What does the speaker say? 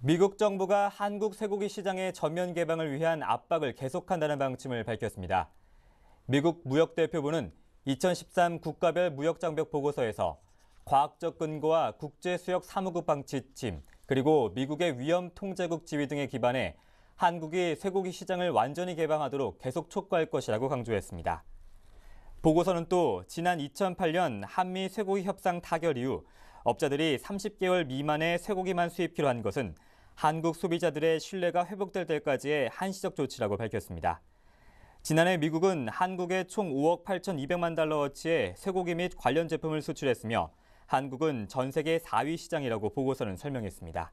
미국 정부가 한국 쇠고기 시장의 전면 개방을 위한 압박을 계속한다는 방침을 밝혔습니다. 미국 무역대표부는 2013 국가별 무역장벽 보고서에서 과학적 근거와 국제수역 사무국 방지침, 그리고 미국의 위험 통제국 지위 등에 기반해 한국이 쇠고기 시장을 완전히 개방하도록 계속 촉구할 것이라고 강조했습니다. 보고서는 또 지난 2008년 한미 쇠고기 협상 타결 이후 업자들이 30개월 미만의 쇠고기만 수입필요한 것은 한국 소비자들의 신뢰가 회복될 때까지의 한시적 조치라고 밝혔습니다. 지난해 미국은 한국에 총 5억 8,200만 달러어치의 쇠고기 및 관련 제품을 수출했으며 한국은 전 세계 4위 시장이라고 보고서는 설명했습니다.